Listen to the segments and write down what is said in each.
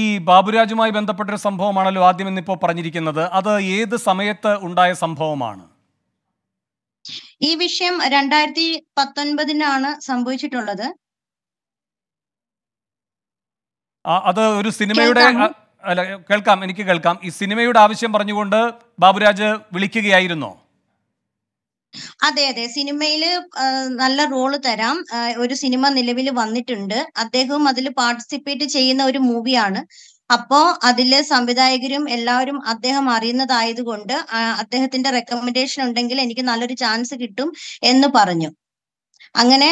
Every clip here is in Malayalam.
ഈ ബാബുരാജുമായി ബന്ധപ്പെട്ട ഒരു സംഭവമാണല്ലോ ആദ്യം ഇന്നിപ്പോ പറഞ്ഞിരിക്കുന്നത് അത് ഏത് സമയത്ത് ഉണ്ടായ സംഭവമാണ് ഈ വിഷയം രണ്ടായിരത്തി പത്തൊൻപതിനാണ് സംഭവിച്ചിട്ടുള്ളത് അത് ഒരു സിനിമയുടെ അല്ല കേൾക്കാം എനിക്ക് കേൾക്കാം ഈ സിനിമയുടെ ആവശ്യം പറഞ്ഞുകൊണ്ട് ബാബുരാജ് വിളിക്കുകയായിരുന്നോ അതെ അതെ സിനിമയിൽ നല്ല റോള് തരാം ഒരു സിനിമ നിലവിൽ വന്നിട്ടുണ്ട് അദ്ദേഹവും അതിൽ പാർട്ടിസിപ്പേറ്റ് ചെയ്യുന്ന ഒരു മൂവിയാണ് അപ്പോ അതിലെ സംവിധായകരും എല്ലാവരും അദ്ദേഹം അറിയുന്നതായതുകൊണ്ട് അദ്ദേഹത്തിന്റെ റെക്കമെൻഡേഷൻ ഉണ്ടെങ്കിൽ എനിക്ക് നല്ലൊരു ചാൻസ് കിട്ടും എന്ന് പറഞ്ഞു അങ്ങനെ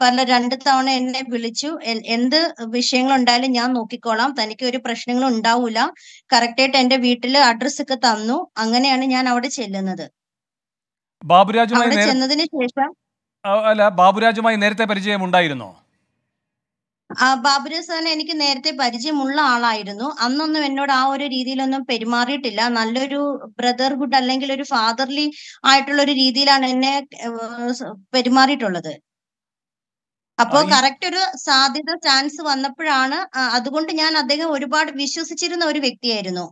പല രണ്ട് തവണ എന്നെ വിളിച്ചു എന്ത് വിഷയങ്ങൾ ഉണ്ടായാലും ഞാൻ നോക്കിക്കോളാം തനിക്ക് ഒരു പ്രശ്നങ്ങളും ഉണ്ടാവൂല കറക്റ്റായിട്ട് എന്റെ വീട്ടില് അഡ്രസ്സൊക്കെ തന്നു അങ്ങനെയാണ് ഞാൻ അവിടെ ചെല്ലുന്നത് ബാബുരാജുമായി ശേഷം അല്ല ബാബുരാജുമായി നേരത്തെ പരിചയം ഉണ്ടായിരുന്നോ ബാബുരാജ് സാറിനെ എനിക്ക് നേരത്തെ പരിചയമുള്ള ആളായിരുന്നു അന്നൊന്നും എന്നോട് ആ ഒരു രീതിയിലൊന്നും പെരുമാറിയിട്ടില്ല നല്ലൊരു ബ്രദർഹുഡ് അല്ലെങ്കിൽ ഒരു ഫാദർലി ആയിട്ടുള്ള ഒരു രീതിയിലാണ് എന്നെ പെരുമാറിയിട്ടുള്ളത് അപ്പോ കറക്റ്റ് ഒരു സാധ്യത ചാൻസ് വന്നപ്പോഴാണ് അതുകൊണ്ട് ഞാൻ അദ്ദേഹം ഒരുപാട് വിശ്വസിച്ചിരുന്ന ഒരു വ്യക്തിയായിരുന്നു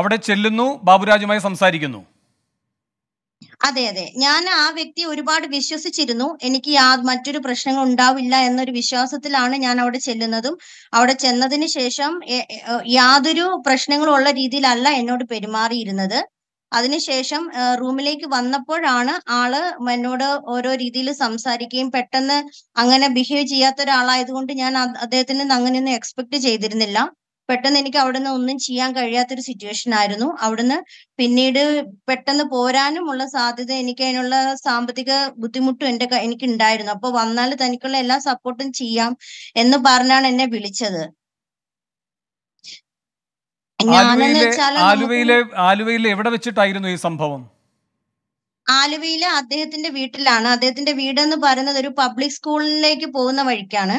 അവിടെ ചെല്ലുന്നു ബാബുരാജുമായി സംസാരിക്കുന്നു അതെ അതെ ഞാൻ ആ വ്യക്തി ഒരുപാട് വിശ്വസിച്ചിരുന്നു എനിക്ക് ആ മറ്റൊരു പ്രശ്നങ്ങൾ ഉണ്ടാവില്ല എന്നൊരു വിശ്വാസത്തിലാണ് ഞാൻ അവിടെ ചെല്ലുന്നതും അവിടെ ചെന്നതിന് ശേഷം യാതൊരു പ്രശ്നങ്ങളും ഉള്ള രീതിയിലല്ല എന്നോട് പെരുമാറിയിരുന്നത് അതിനുശേഷം റൂമിലേക്ക് വന്നപ്പോഴാണ് ആള് എന്നോട് ഓരോ രീതിയിൽ സംസാരിക്കുകയും പെട്ടെന്ന് അങ്ങനെ ബിഹേവ് ചെയ്യാത്ത ഒരാളായതുകൊണ്ട് ഞാൻ അദ്ദേഹത്തിന് അങ്ങനെയൊന്നും എക്സ്പെക്ട് ചെയ്തിരുന്നില്ല പെട്ടെന്ന് എനിക്ക് അവിടുന്ന് ഒന്നും ചെയ്യാൻ കഴിയാത്തൊരു സിറ്റുവേഷൻ ആയിരുന്നു അവിടുന്ന് പിന്നീട് പെട്ടെന്ന് പോരാനുമുള്ള സാധ്യത എനിക്ക് അതിനുള്ള സാമ്പത്തിക ബുദ്ധിമുട്ടും എൻ്റെ എനിക്ക് ഉണ്ടായിരുന്നു അപ്പൊ വന്നാൽ തനിക്കുള്ള എല്ലാ സപ്പോർട്ടും ചെയ്യാം എന്ന് പറഞ്ഞാണ് എന്നെ വിളിച്ചത് ആലുവയിലെ ആലുവയിലെ എവിടെ വെച്ചിട്ടായിരുന്നു ഈ സംഭവം ആലുവയിലെ അദ്ദേഹത്തിന്റെ വീട്ടിലാണ് അദ്ദേഹത്തിന്റെ വീട് എന്ന് പറയുന്നത് ഒരു പബ്ലിക് സ്കൂളിലേക്ക് പോകുന്ന വഴിക്കാണ്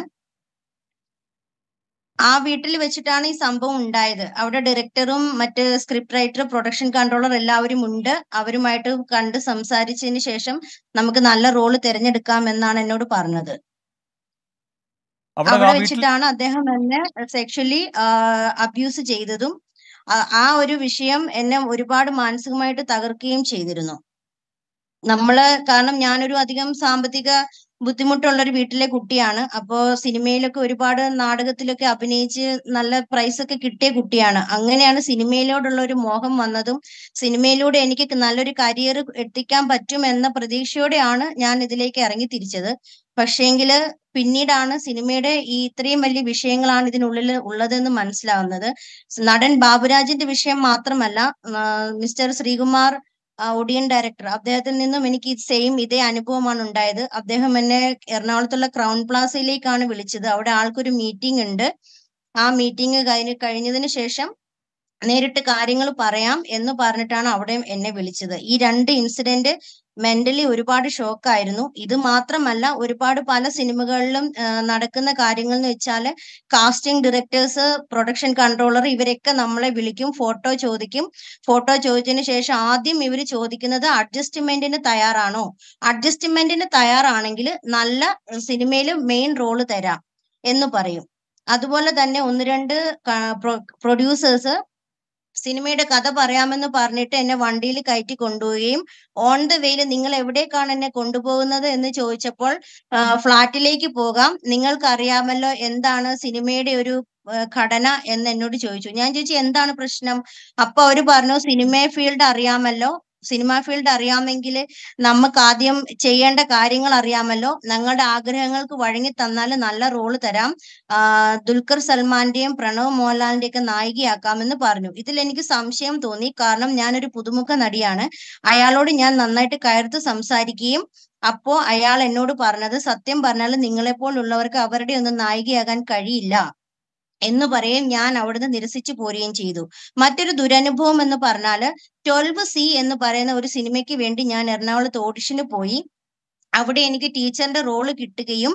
ആ വീട്ടിൽ വെച്ചിട്ടാണ് ഈ സംഭവം ഉണ്ടായത് അവിടെ ഡയറക്ടറും മറ്റ് സ്ക്രിപ്റ്റ് റൈറ്റർ പ്രൊഡക്ഷൻ കൺട്രോളർ എല്ലാവരും ഉണ്ട് അവരുമായിട്ട് കണ്ട് സംസാരിച്ചതിന് ശേഷം നമുക്ക് നല്ല റോള് തിരഞ്ഞെടുക്കാം എന്നാണ് എന്നോട് പറഞ്ഞത് അവിടെ വെച്ചിട്ടാണ് അദ്ദേഹം എന്നെ സെക്ഷലി അബ്യൂസ് ചെയ്തതും ആ ഒരു വിഷയം എന്നെ ഒരുപാട് മാനസികമായിട്ട് തകർക്കുകയും ചെയ്തിരുന്നു നമ്മള് കാരണം ഞാനൊരു അധികം സാമ്പത്തിക ബുദ്ധിമുട്ടുള്ള ഒരു വീട്ടിലെ കുട്ടിയാണ് അപ്പോ സിനിമയിലൊക്കെ ഒരുപാട് നാടകത്തിലൊക്കെ അഭിനയിച്ച് നല്ല പ്രൈസ് ഒക്കെ കിട്ടിയ കുട്ടിയാണ് അങ്ങനെയാണ് സിനിമയിലോടുള്ള ഒരു മോഹം വന്നതും സിനിമയിലൂടെ എനിക്ക് നല്ലൊരു കരിയർ എത്തിക്കാൻ പറ്റും എന്ന പ്രതീക്ഷയോടെയാണ് ഞാൻ ഇതിലേക്ക് ഇറങ്ങി തിരിച്ചത് പക്ഷേങ്കില് പിന്നീടാണ് സിനിമയുടെ ഈ ഇത്രയും വലിയ വിഷയങ്ങളാണ് ഇതിനുള്ളിൽ ഉള്ളതെന്ന് മനസ്സിലാവുന്നത് നടൻ ബാബുരാജിന്റെ വിഷയം മാത്രമല്ല മിസ്റ്റർ ശ്രീകുമാർ ഒഡിയൻ ഡയറക്ടർ അദ്ദേഹത്തിൽ നിന്നും എനിക്ക് സെയിം ഇതേ അനുഭവമാണ് ഉണ്ടായത് അദ്ദേഹം എന്നെ എറണാകുളത്തുള്ള ക്രൗൺ പ്ലാസയിലേക്കാണ് വിളിച്ചത് അവിടെ ആൾക്കൊരു മീറ്റിംഗ് ഉണ്ട് ആ മീറ്റിംഗ് കഴിഞ്ഞതിന് ശേഷം നേരിട്ട് കാര്യങ്ങൾ പറയാം എന്ന് പറഞ്ഞിട്ടാണ് അവിടെയും എന്നെ വിളിച്ചത് ഈ രണ്ട് ഇൻസിഡന്റ് മെന്റലി ഒരുപാട് ഷോക്ക് ആയിരുന്നു ഇത് മാത്രമല്ല ഒരുപാട് പല സിനിമകളിലും നടക്കുന്ന കാര്യങ്ങൾ എന്ന് വെച്ചാൽ കാസ്റ്റിംഗ് ഡയറക്ടേഴ്സ് പ്രൊഡക്ഷൻ കൺട്രോളർ ഇവരൊക്കെ നമ്മളെ വിളിക്കും ഫോട്ടോ ചോദിക്കും ഫോട്ടോ ചോദിച്ചതിന് ശേഷം ആദ്യം ഇവർ ചോദിക്കുന്നത് അഡ്ജസ്റ്റ്മെന്റിന് തയ്യാറാണോ അഡ്ജസ്റ്റ്മെന്റിന് തയ്യാറാണെങ്കിൽ നല്ല സിനിമയിൽ മെയിൻ റോള് തരാം എന്ന് പറയും അതുപോലെ തന്നെ ഒന്ന് രണ്ട് പ്രൊഡ്യൂസേഴ്സ് സിനിമയുടെ കഥ പറയാമെന്ന് പറഞ്ഞിട്ട് എന്നെ വണ്ടിയിൽ കയറ്റി കൊണ്ടുപോവുകയും ഓൺ ദ വേയിൽ നിങ്ങൾ എവിടേക്കാണ് എന്നെ കൊണ്ടുപോകുന്നത് എന്ന് ചോദിച്ചപ്പോൾ ഫ്ലാറ്റിലേക്ക് പോകാം നിങ്ങൾക്കറിയാമല്ലോ എന്താണ് സിനിമയുടെ ഒരു ഘടന എന്ന് എന്നോട് ചോദിച്ചു ഞാൻ ചോദിച്ചു എന്താണ് പ്രശ്നം അപ്പൊ അവര് പറഞ്ഞു സിനിമ ഫീൽഡ് അറിയാമല്ലോ സിനിമ ഫീൽഡ് അറിയാമെങ്കിൽ നമുക്ക് ആദ്യം ചെയ്യേണ്ട കാര്യങ്ങൾ അറിയാമല്ലോ ഞങ്ങളുടെ ആഗ്രഹങ്ങൾക്ക് വഴങ്ങി തന്നാൽ നല്ല റോള് തരാം ദുൽഖർ സൽമാന്റെയും പ്രണവ് മോഹൻലാലിന്റെയും ഒക്കെ നായികയാക്കാമെന്ന് പറഞ്ഞു ഇതിൽ എനിക്ക് സംശയം തോന്നി കാരണം ഞാനൊരു പുതുമുഖ നടിയാണ് അയാളോട് ഞാൻ നന്നായിട്ട് കയർത്ത് സംസാരിക്കുകയും അപ്പോ അയാൾ എന്നോട് പറഞ്ഞത് സത്യം പറഞ്ഞാൽ നിങ്ങളെപ്പോലുള്ളവർക്ക് അവരുടെ ഒന്നും നായികയാകാൻ കഴിയില്ല എന്ന് പറയും ഞാൻ അവിടുന്ന് നിരസിച്ചു പോരുകയും ചെയ്തു മറ്റൊരു ദുരനുഭവം എന്ന് പറഞ്ഞാൽ ട്വൽവ് സി എന്ന് പറയുന്ന ഒരു സിനിമയ്ക്ക് വേണ്ടി ഞാൻ എറണാകുളത്ത് ഓഡിഷന് പോയി അവിടെ എനിക്ക് ടീച്ചറിന്റെ റോള് കിട്ടുകയും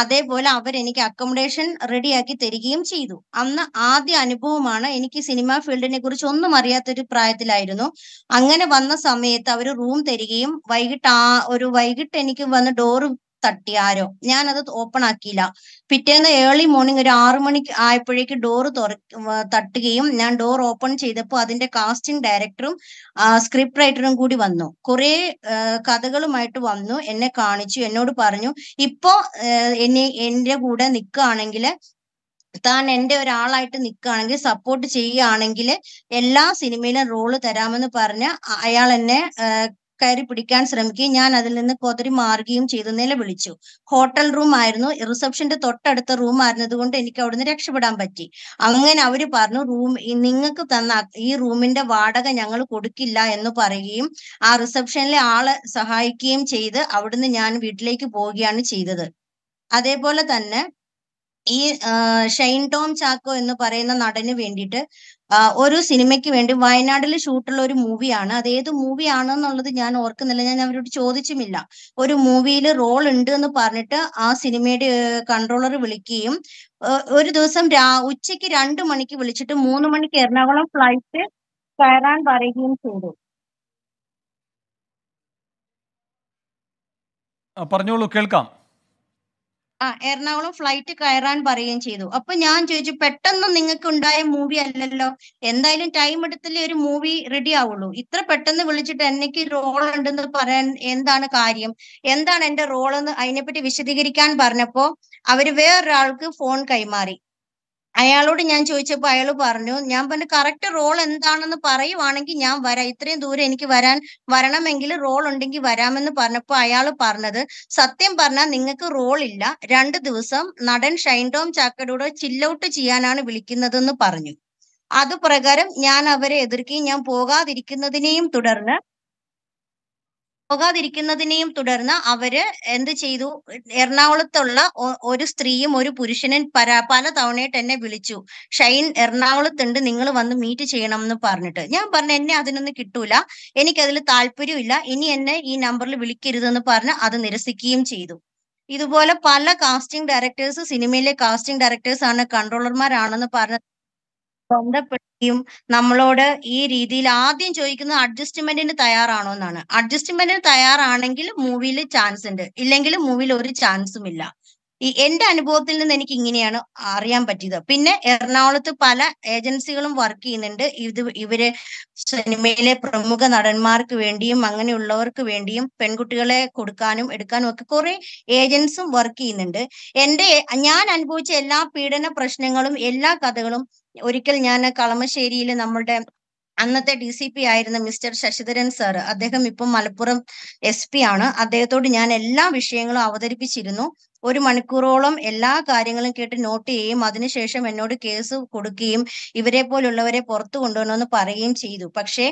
അതേപോലെ അവരെനിക്ക് അക്കോമഡേഷൻ റെഡിയാക്കി തരികയും ചെയ്തു അന്ന് ആദ്യ അനുഭവമാണ് എനിക്ക് സിനിമാ ഫീൽഡിനെ കുറിച്ച് ഒന്നും അറിയാത്തൊരു പ്രായത്തിലായിരുന്നു അങ്ങനെ വന്ന സമയത്ത് അവർ റൂം തരികയും വൈകിട്ട് ആ ഒരു വൈകിട്ട് എനിക്ക് വന്ന് ഡോറ് തട്ടി ആരോ ഞാനത് ഓപ്പൺ ആക്കിയില്ല പിറ്റേന്ന് ഏർലി മോർണിംഗ് ഒരു ആറു മണി ആയപ്പോഴേക്ക് ഡോർ തുറ തട്ടുകയും ഞാൻ ഡോർ ഓപ്പൺ ചെയ്തപ്പോൾ അതിന്റെ കാസ്റ്റിംഗ് ഡയറക്ടറും സ്ക്രിപ്റ്റ് റൈറ്ററും കൂടി വന്നു കുറെ കഥകളുമായിട്ട് വന്നു എന്നെ കാണിച്ചു എന്നോട് പറഞ്ഞു ഇപ്പോ എന്നെ എന്റെ കൂടെ നിൽക്കുകയാണെങ്കിൽ താൻ എൻ്റെ ഒരാളായിട്ട് നിൽക്കുകയാണെങ്കിൽ സപ്പോർട്ട് ചെയ്യുകയാണെങ്കിൽ എല്ലാ സിനിമയിലും റോള് തരാമെന്ന് പറഞ്ഞ അയാൾ എന്നെ കയറി പിടിക്കാൻ ശ്രമിക്കുകയും ഞാൻ അതിൽ നിന്ന് കൊതിരി മാറുകയും ചെയ്തു വിളിച്ചു ഹോട്ടൽ റൂം ആയിരുന്നു റിസപ്ഷന്റെ തൊട്ടടുത്ത റൂം ആയിരുന്നത് കൊണ്ട് എനിക്ക് അവിടുന്ന് രക്ഷപ്പെടാൻ പറ്റി അങ്ങനെ അവര് പറഞ്ഞു റൂം നിങ്ങൾക്ക് തന്ന ഈ റൂമിന്റെ വാടക ഞങ്ങൾ കൊടുക്കില്ല എന്ന് പറയുകയും ആ റിസപ്ഷനിലെ ആളെ സഹായിക്കുകയും ചെയ്ത് അവിടുന്ന് ഞാൻ വീട്ടിലേക്ക് പോവുകയാണ് ചെയ്തത് അതേപോലെ തന്നെ ഈ ഷൈൻ ടോം ചാക്കോ എന്ന് പറയുന്ന നടന് വേണ്ടിയിട്ട് ഒരു സിനിമയ്ക്ക് വേണ്ടി വയനാട്ടിൽ ഷൂട്ടുള്ള ഒരു മൂവിയാണ് അത് ഏത് മൂവി ആണെന്നുള്ളത് ഞാൻ ഓർക്കുന്നില്ല ഞാൻ അവരോട് ചോദിച്ചുമില്ല ഒരു മൂവിയിൽ റോൾ ഉണ്ട് എന്ന് പറഞ്ഞിട്ട് ആ സിനിമയുടെ കൺട്രോളർ വിളിക്കുകയും ഒരു ദിവസം രാ ഉച്ചയ്ക്ക് രണ്ട് മണിക്ക് വിളിച്ചിട്ട് മൂന്ന് മണിക്ക് എറണാകുളം ഫ്ലൈറ്റ് കയറാൻ പറയുകയും ചെയ്തു പറഞ്ഞോളൂ കേൾക്കാം ആ എറണാകുളം ഫ്ലൈറ്റ് കയറാൻ പറയുകയും ചെയ്തു അപ്പൊ ഞാൻ ചോദിച്ചു പെട്ടെന്ന് നിങ്ങൾക്ക് ഉണ്ടായ മൂവി അല്ലല്ലോ എന്തായാലും ടൈം എടുത്തില്ലേ ഒരു മൂവി റെഡി ആവുള്ളൂ ഇത്ര പെട്ടെന്ന് വിളിച്ചിട്ട് എനിക്ക് റോൾ ഉണ്ടെന്ന് പറയാൻ എന്താണ് കാര്യം എന്താണ് എന്റെ റോൾ എന്ന് അതിനെപ്പറ്റി വിശദീകരിക്കാൻ പറഞ്ഞപ്പോ അവര് വേറൊരാൾക്ക് ഫോൺ കൈമാറി അയാളോട് ഞാൻ ചോദിച്ചപ്പോൾ അയാൾ പറഞ്ഞു ഞാൻ പറഞ്ഞു കറക്റ്റ് റോൾ എന്താണെന്ന് പറയുവാണെങ്കിൽ ഞാൻ വരാം ഇത്രയും ദൂരം എനിക്ക് വരാൻ വരണമെങ്കിൽ റോൾ ഉണ്ടെങ്കിൽ വരാമെന്ന് പറഞ്ഞപ്പോൾ അയാൾ പറഞ്ഞത് സത്യം പറഞ്ഞാൽ നിങ്ങൾക്ക് റോൾ ഇല്ല രണ്ട് ദിവസം നടൻ ഷൈൻ ടോം ചാക്കടൂടെ ചില്ലൗട്ട് ചെയ്യാനാണ് വിളിക്കുന്നതെന്ന് പറഞ്ഞു അത് പ്രകാരം ഞാൻ അവരെ എതിർക്കുകയും ഞാൻ പോകാതിരിക്കുന്നതിനെയും തുടർന്ന് പോകാതിരിക്കുന്നതിനെയും തുടർന്ന് അവര് എന്ത് ചെയ്തു എറണാകുളത്തുള്ള ഒരു സ്ത്രീയും ഒരു പുരുഷനും പരാ പല തവണയായിട്ട് എന്നെ വിളിച്ചു ഷൈൻ എറണാകുളത്തുണ്ട് നിങ്ങൾ വന്ന് മീറ്റ് ചെയ്യണം എന്ന് പറഞ്ഞിട്ട് ഞാൻ പറഞ്ഞു എന്നെ അതിനൊന്നും കിട്ടൂല എനിക്കതിൽ താല്പര്യമില്ല ഇനി എന്നെ ഈ നമ്പറിൽ വിളിക്കരുതെന്ന് പറഞ്ഞ് അത് നിരസിക്കുകയും ചെയ്തു ഇതുപോലെ പല കാസ്റ്റിംഗ് ഡയറക്ടേഴ്സ് സിനിമയിലെ കാസ്റ്റിംഗ് ഡയറക്ടേഴ്സ് ആണ് കൺട്രോളർമാരാണെന്ന് പറഞ്ഞ ബന്ധപ്പെടുകയും നമ്മളോട് ഈ രീതിയിൽ ആദ്യം ചോദിക്കുന്നത് അഡ്ജസ്റ്റ്മെന്റിന് തയ്യാറാണോ എന്നാണ് അഡ്ജസ്റ്റ്മെന്റിന് തയ്യാറാണെങ്കിൽ മൂവിയിൽ ചാൻസ് ഉണ്ട് ഇല്ലെങ്കിൽ മൂവിയിൽ ഒരു ചാൻസും ഇല്ല ഈ എന്റെ അനുഭവത്തിൽ നിന്ന് എനിക്ക് ഇങ്ങനെയാണ് അറിയാൻ പറ്റിയത് പിന്നെ എറണാകുളത്ത് പല ഏജൻസികളും വർക്ക് ചെയ്യുന്നുണ്ട് ഇത് ഇവര് സിനിമയിലെ പ്രമുഖ നടന്മാർക്ക് വേണ്ടിയും അങ്ങനെയുള്ളവർക്ക് വേണ്ടിയും പെൺകുട്ടികളെ കൊടുക്കാനും എടുക്കാനും ഒക്കെ കുറെ ഏജൻസും വർക്ക് ചെയ്യുന്നുണ്ട് എന്റെ ഞാൻ അനുഭവിച്ച എല്ലാ പീഡന പ്രശ്നങ്ങളും എല്ലാ കഥകളും ഒരിക്കൽ ഞാൻ കളമശ്ശേരിയിൽ നമ്മുടെ അന്നത്തെ ഡി സി പി ആയിരുന്ന മിസ്റ്റർ ശശിധരൻ സാർ അദ്ദേഹം ഇപ്പം മലപ്പുറം എസ് പി ആണ് അദ്ദേഹത്തോട് ഞാൻ എല്ലാ വിഷയങ്ങളും അവതരിപ്പിച്ചിരുന്നു ഒരു മണിക്കൂറോളം എല്ലാ കാര്യങ്ങളും കേട്ട് നോട്ട് ചെയ്യുകയും അതിനുശേഷം എന്നോട് കേസ് കൊടുക്കുകയും ഇവരെ പോലുള്ളവരെ പുറത്തു കൊണ്ടുവരണമെന്ന് പറയുകയും ചെയ്തു പക്ഷേ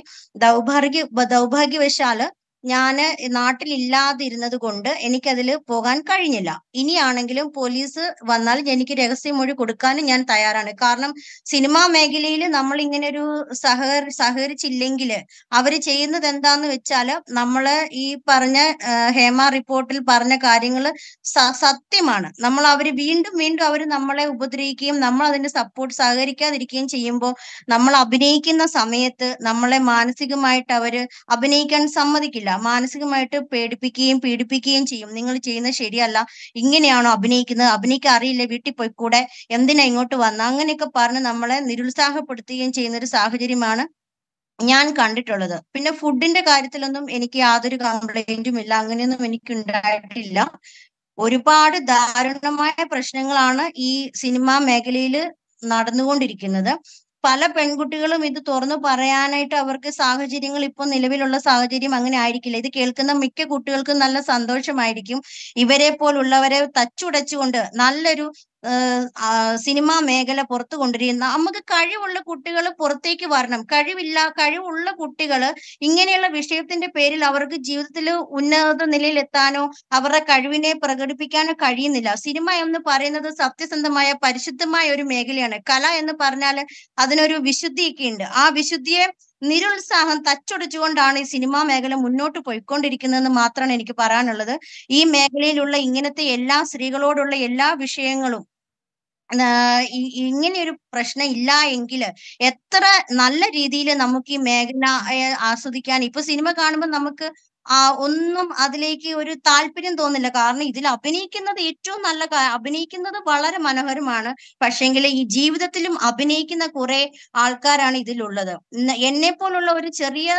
ദൗർഭാഗ്യ ദൗർഭാഗ്യവശാല് ഞാൻ നാട്ടിലില്ലാതിരുന്നത് കൊണ്ട് എനിക്കതിൽ പോകാൻ കഴിഞ്ഞില്ല ഇനിയാണെങ്കിലും പോലീസ് വന്നാൽ എനിക്ക് രഹസ്യമൊഴി കൊടുക്കാനും ഞാൻ തയ്യാറാണ് കാരണം സിനിമാ മേഖലയിൽ നമ്മൾ ഇങ്ങനെ ഒരു സഹക സഹകരിച്ചില്ലെങ്കിൽ അവർ ചെയ്യുന്നത് എന്താന്ന് വെച്ചാൽ നമ്മൾ ഈ പറഞ്ഞ ഹേമ റിപ്പോർട്ടിൽ പറഞ്ഞ കാര്യങ്ങൾ സത്യമാണ് നമ്മൾ അവർ വീണ്ടും വീണ്ടും അവർ നമ്മളെ ഉപദ്രവിക്കുകയും നമ്മൾ അതിന്റെ സപ്പോർട്ട് സഹകരിക്കാതിരിക്കുകയും ചെയ്യുമ്പോൾ നമ്മൾ അഭിനയിക്കുന്ന സമയത്ത് നമ്മളെ മാനസികമായിട്ട് അവർ അഭിനയിക്കാൻ സമ്മതിക്കില്ല പറ്റില്ല മാനസികമായിട്ട് പേടിപ്പിക്കുകയും പീഡിപ്പിക്കുകയും ചെയ്യും നിങ്ങൾ ചെയ്യുന്നത് ശരിയല്ല ഇങ്ങനെയാണോ അഭിനയിക്കുന്നത് അഭിനയിക്കാൻ അറിയില്ല വീട്ടിൽ പോയിക്കൂടെ എന്തിനാ ഇങ്ങോട്ട് വന്ന അങ്ങനെയൊക്കെ പറഞ്ഞ് നമ്മളെ നിരുത്സാഹപ്പെടുത്തുകയും ചെയ്യുന്ന ഒരു സാഹചര്യമാണ് ഞാൻ കണ്ടിട്ടുള്ളത് പിന്നെ ഫുഡിന്റെ കാര്യത്തിലൊന്നും എനിക്ക് യാതൊരു കംപ്ലൈന്റും ഇല്ല അങ്ങനെയൊന്നും എനിക്ക് ഉണ്ടായിട്ടില്ല ഒരുപാട് ദാരുണമായ പ്രശ്നങ്ങളാണ് ഈ സിനിമാ മേഖലയിൽ നടന്നുകൊണ്ടിരിക്കുന്നത് പല പെൺകുട്ടികളും ഇത് തുറന്നു പറയാനായിട്ട് അവർക്ക് സാഹചര്യങ്ങൾ ഇപ്പൊ നിലവിലുള്ള സാഹചര്യം അങ്ങനെ ആയിരിക്കില്ല ഇത് കേൾക്കുന്ന മിക്ക കുട്ടികൾക്കും നല്ല സന്തോഷമായിരിക്കും ഇവരെ പോലുള്ളവരെ തച്ചുടച്ചുകൊണ്ട് നല്ലൊരു സിനിമാ മേഖല പുറത്തു കൊണ്ടിരിക്കുന്ന നമുക്ക് കഴിവുള്ള കുട്ടികൾ പുറത്തേക്ക് വരണം കഴിവില്ല കഴിവുള്ള കുട്ടികൾ ഇങ്ങനെയുള്ള വിഷയത്തിന്റെ പേരിൽ അവർക്ക് ജീവിതത്തിൽ ഉന്നത നിലയിൽ എത്താനോ അവരുടെ കഴിവിനെ പ്രകടിപ്പിക്കാനോ കഴിയുന്നില്ല സിനിമ എന്ന് പറയുന്നത് സത്യസന്ധമായ പരിശുദ്ധമായ ഒരു മേഖലയാണ് കല എന്ന് പറഞ്ഞാൽ അതിനൊരു വിശുദ്ധിയൊക്കെ ഉണ്ട് ആ വിശുദ്ധിയെ നിരുത്സാഹം തച്ചൊടിച്ചുകൊണ്ടാണ് ഈ സിനിമാ മേഖല മുന്നോട്ട് പോയിക്കൊണ്ടിരിക്കുന്നതെന്ന് മാത്രമാണ് എനിക്ക് പറയാനുള്ളത് ഈ മേഖലയിലുള്ള ഇങ്ങനത്തെ എല്ലാ സ്ത്രീകളോടുള്ള എല്ലാ വിഷയങ്ങളും ഇങ്ങനെയൊരു പ്രശ്നം ഇല്ല എങ്കിൽ എത്ര നല്ല രീതിയിൽ നമുക്ക് ഈ മേഖല ആസ്വദിക്കാൻ ഇപ്പൊ സിനിമ കാണുമ്പോൾ നമുക്ക് ആ ഒന്നും അതിലേക്ക് ഒരു താല്പര്യം തോന്നില്ല കാരണം ഇതിൽ അഭിനയിക്കുന്നത് ഏറ്റവും നല്ല അഭിനയിക്കുന്നത് വളരെ മനോഹരമാണ് പക്ഷേങ്കിൽ ഈ ജീവിതത്തിലും അഭിനയിക്കുന്ന കുറെ ആൾക്കാരാണ് ഇതിലുള്ളത് എന്നെ പോലുള്ള ഒരു ചെറിയ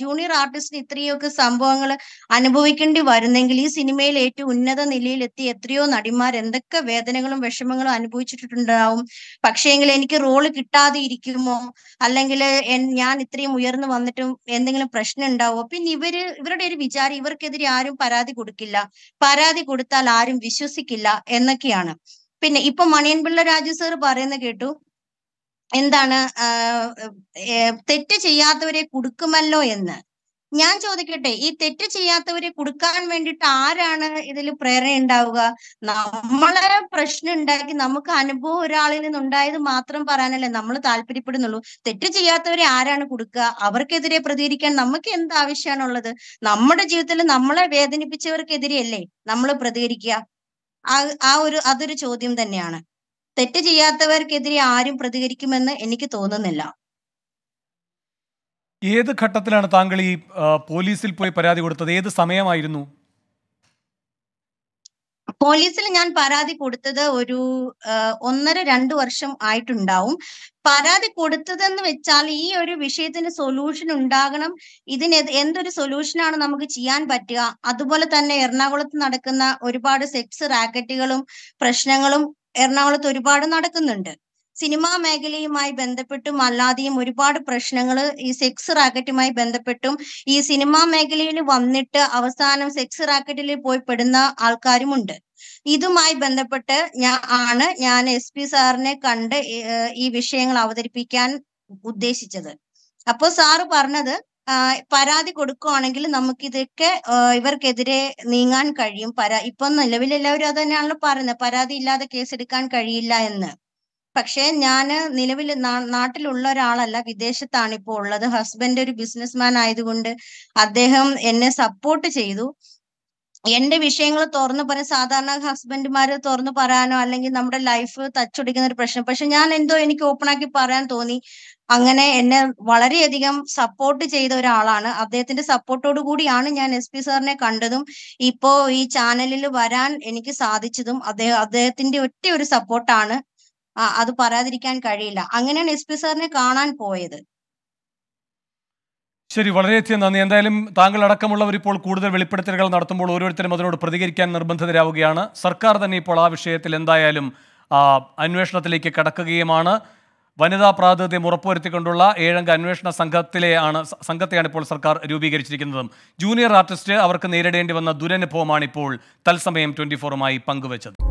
ജൂനിയർ ആർട്ടിസ്റ്റിന് ഇത്രയൊക്കെ സംഭവങ്ങൾ അനുഭവിക്കേണ്ടി വരുന്നെങ്കിൽ ഈ സിനിമയിൽ ഏറ്റവും ഉന്നത നിലയിൽ എത്തി എത്രയോ നടിമാർ എന്തൊക്കെ വേദനകളും വിഷമങ്ങളും അനുഭവിച്ചിട്ടുണ്ടാവും പക്ഷേങ്കിൽ എനിക്ക് റോള് കിട്ടാതെ ഇരിക്കുമോ അല്ലെങ്കിൽ ഞാൻ ഇത്രയും ഉയർന്നു വന്നിട്ടും എന്തെങ്കിലും പ്രശ്നം ഉണ്ടാവുമോ പിന്നെ ഇവര് ഇവരുടെ അവരുടെ ഒരു വിചാരം ഇവർക്കെതിരെ ആരും പരാതി കൊടുക്കില്ല പരാതി കൊടുത്താൽ ആരും വിശ്വസിക്കില്ല എന്നൊക്കെയാണ് പിന്നെ ഇപ്പൊ മണിയൻ രാജു സാർ പറയുന്ന കേട്ടു എന്താണ് തെറ്റ് ചെയ്യാത്തവരെ കുടുക്കുമല്ലോ എന്ന് ഞാൻ ചോദിക്കട്ടെ ഈ തെറ്റ് ചെയ്യാത്തവരെ കൊടുക്കാൻ വേണ്ടിയിട്ട് ആരാണ് ഇതിൽ പ്രേരണ ഉണ്ടാവുക നമ്മളെ പ്രശ്നം ഉണ്ടാക്കി നമുക്ക് അനുഭവം ഒരാളിൽ നിന്നുണ്ടായത് മാത്രം പറയാനല്ലേ നമ്മൾ താല്പര്യപ്പെടുന്നുള്ളൂ തെറ്റ് ചെയ്യാത്തവരെ ആരാണ് കൊടുക്കുക അവർക്കെതിരെ പ്രതികരിക്കാൻ നമുക്ക് എന്ത് ആവശ്യമാണുള്ളത് നമ്മുടെ ജീവിതത്തിൽ നമ്മളെ വേദനിപ്പിച്ചവർക്കെതിരെയല്ലേ നമ്മൾ പ്രതികരിക്കുക ആ ഒരു അതൊരു ചോദ്യം തന്നെയാണ് തെറ്റ് ചെയ്യാത്തവർക്കെതിരെ ആരും പ്രതികരിക്കുമെന്ന് എനിക്ക് തോന്നുന്നില്ല ഏത് ഘട്ടത്തിലാണ് താങ്കൾ ഈ പോലീസിൽ പോയി പരാതി കൊടുത്തത് ഏത് സമയമായിരുന്നു പോലീസിൽ ഞാൻ പരാതി കൊടുത്തത് ഒരു ഒന്നര രണ്ട് വർഷം ആയിട്ടുണ്ടാവും പരാതി കൊടുത്തതെന്ന് വെച്ചാൽ ഈ ഒരു വിഷയത്തിന് സൊല്യൂഷൻ ഉണ്ടാകണം ഇതിന് എന്തൊരു സൊല്യൂഷനാണ് നമുക്ക് ചെയ്യാൻ പറ്റുക അതുപോലെ തന്നെ എറണാകുളത്ത് നടക്കുന്ന ഒരുപാട് സെക്സ് റാക്കറ്റുകളും പ്രശ്നങ്ങളും എറണാകുളത്ത് ഒരുപാട് നടക്കുന്നുണ്ട് സിനിമാ മേഖലയുമായി ബന്ധപ്പെട്ടും അല്ലാതെയും ഒരുപാട് പ്രശ്നങ്ങൾ ഈ സെക്സ് റാക്കറ്റുമായി ബന്ധപ്പെട്ടും ഈ സിനിമാ മേഖലയിൽ വന്നിട്ട് അവസാനം സെക്സ് റാക്കറ്റിൽ പോയി പെടുന്ന ആൾക്കാരുമുണ്ട് ഇതുമായി ബന്ധപ്പെട്ട് ഞാൻ ആണ് ഞാൻ എസ് പി സാറിനെ കണ്ട് ഈ വിഷയങ്ങൾ അവതരിപ്പിക്കാൻ ഉദ്ദേശിച്ചത് അപ്പോൾ സാറ് പറഞ്ഞത് പരാതി കൊടുക്കുകയാണെങ്കിൽ നമുക്കിതൊക്കെ ഇവർക്കെതിരെ നീങ്ങാൻ കഴിയും പരാ ഇപ്പൊ നിലവിൽ എല്ലാവരും അത് തന്നെയാണല്ലോ പറയുന്നത് പരാതി ഇല്ലാതെ കേസെടുക്കാൻ കഴിയില്ല എന്ന് പക്ഷേ ഞാൻ നിലവിൽ നാട്ടിലുള്ള ഒരാളല്ല വിദേശത്താണ് ഇപ്പോൾ ഉള്ളത് ഹസ്ബൻഡ് ഒരു ബിസിനസ്മാൻ ആയതുകൊണ്ട് അദ്ദേഹം എന്നെ സപ്പോർട്ട് ചെയ്തു എന്റെ വിഷയങ്ങൾ തുറന്നു പറയാൻ സാധാരണ ഹസ്ബൻഡുമാര് തുറന്നു പറയാനോ അല്ലെങ്കിൽ നമ്മുടെ ലൈഫ് തച്ചുടിക്കുന്ന ഒരു പ്രശ്നം പക്ഷെ ഞാൻ എന്തോ എനിക്ക് ഓപ്പൺ ആക്കി പറയാൻ തോന്നി അങ്ങനെ എന്നെ വളരെയധികം സപ്പോർട്ട് ചെയ്ത ഒരാളാണ് അദ്ദേഹത്തിന്റെ സപ്പോർട്ടോട് കൂടിയാണ് ഞാൻ എസ് പി സാറിനെ കണ്ടതും ഇപ്പോ ഈ ചാനലിൽ വരാൻ എനിക്ക് സാധിച്ചതും അദ്ദേഹം അദ്ദേഹത്തിന്റെ ഒറ്റ ഒരു സപ്പോർട്ടാണ് ആ അത് പറയാതിരിക്കാൻ കഴിയില്ല അങ്ങനെയാണ് എസ് പി സാറിനെ കാണാൻ പോയത് ശരി വളരെയധികം നന്ദി എന്തായാലും താങ്കൾ അടക്കമുള്ളവർ ഇപ്പോൾ കൂടുതൽ വെളിപ്പെടുത്തലുകൾ നടത്തുമ്പോൾ ഓരോരുത്തരും അതിനോട് പ്രതികരിക്കാൻ നിർബന്ധിതരാവുകയാണ് സർക്കാർ തന്നെ ഇപ്പോൾ ആ വിഷയത്തിൽ എന്തായാലും അന്വേഷണത്തിലേക്ക് കടക്കുകയുമാണ് വനിതാ പ്രാതിനിധ്യം ഉറപ്പുവരുത്തിക്കൊണ്ടുള്ള ഏഴംഗ അന്വേഷണ സംഘത്തിലെ ആണ് സംഘത്തെയാണ് ഇപ്പോൾ സർക്കാർ രൂപീകരിച്ചിരിക്കുന്നതും ജൂനിയർ ആർട്ടിസ്റ്റ് അവർക്ക് നേരിടേണ്ടി വന്ന ദുരനുഭവമാണ് ഇപ്പോൾ തത്സമയം ട്വൻറ്റി ഫോറുമായി പങ്കുവച്ചത്